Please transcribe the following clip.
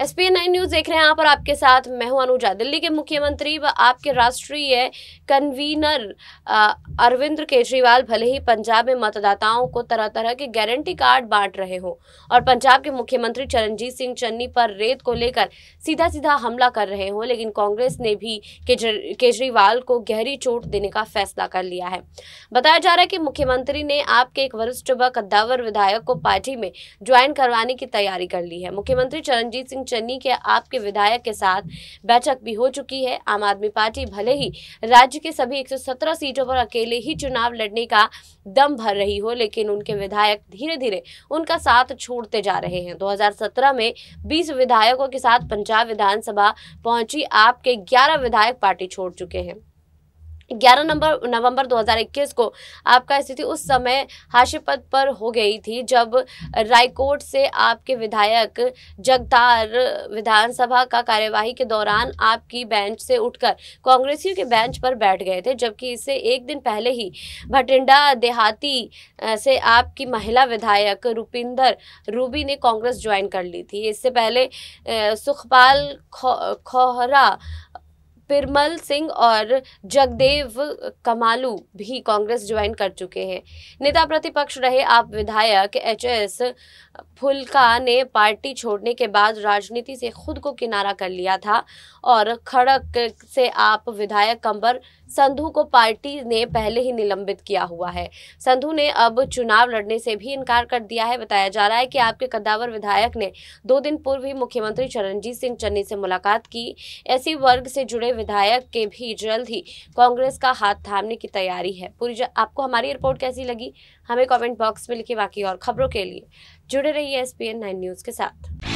S P nine news देख रहे हैं आप और आपके साथ मैं हूं अनुजा दिल्ली के मुख्यमंत्री व आपके राष्ट्रीय कन्वीनर अरविंद केजरीवाल भले ही पंजाब में मतदाताओं को तरह तरह के गारंटी कार्ड बांट रहे हो और पंजाब के मुख्यमंत्री चरणजीत सिंह चन्नी पर रेत को लेकर सीधा सीधा हमला कर रहे हो लेकिन कांग्रेस ने भी केजरीवाल को गहरी चोट देने का फैसला कर लिया है बताया जा रहा है कि मुख्यमंत्री ने आपके एक वरिष्ठ व कद्दावर विधायक को पार्टी में ज्वाइन करवाने की तैयारी कर ली है मुख्यमंत्री चरणजीत सिंह चन्नी के आपके विधायक के साथ बैठक भी हो चुकी है आम आदमी पार्टी भले ही राज्य के सभी 117 सीटों पर अकेले ही चुनाव लड़ने का दम भर रही हो लेकिन उनके विधायक धीरे धीरे उनका साथ छोड़ते जा रहे हैं 2017 में 20 विधायकों के साथ पंजाब विधानसभा पहुंची आपके 11 विधायक पार्टी छोड़ चुके हैं ग्यारह नंबर नवंबर 2021 को आपका स्थिति उस समय हाशिए पर हो गई थी जब रायकोट से आपके विधायक जगतार विधानसभा का कार्यवाही के दौरान आपकी बेंच से उठकर कांग्रेसियों के बेंच पर बैठ गए थे जबकि इससे एक दिन पहले ही भटिंडा देहाती से आपकी महिला विधायक रुपिंदर रूबी ने कांग्रेस ज्वाइन कर ली थी इससे पहले सुखपाल खो खोहरा पिरमल सिंह और जगदेव कमालू भी कांग्रेस ज्वाइन कर चुके हैं नेता प्रतिपक्ष रहे आप विधायक एच एस फुल्का ने पार्टी छोड़ने के बाद राजनीति से खुद को किनारा कर लिया था और खड़क से आप विधायक कंबर संधू को पार्टी ने पहले ही निलंबित किया हुआ है संधु ने अब चुनाव लड़ने से भी इनकार कर दिया है बताया जा रहा है कि आपके कद्दावर विधायक ने दो दिन पूर्व ही मुख्यमंत्री चरणजीत सिंह चन्नी से मुलाकात की ऐसी वर्ग से जुड़े विधायक के भी जल्द ही कांग्रेस का हाथ थामने की तैयारी है पूरी आपको हमारी रिपोर्ट कैसी लगी हमें कमेंट बॉक्स में लिखे बाकी और खबरों के लिए जुड़े रहिए एस पी न्यूज़ के साथ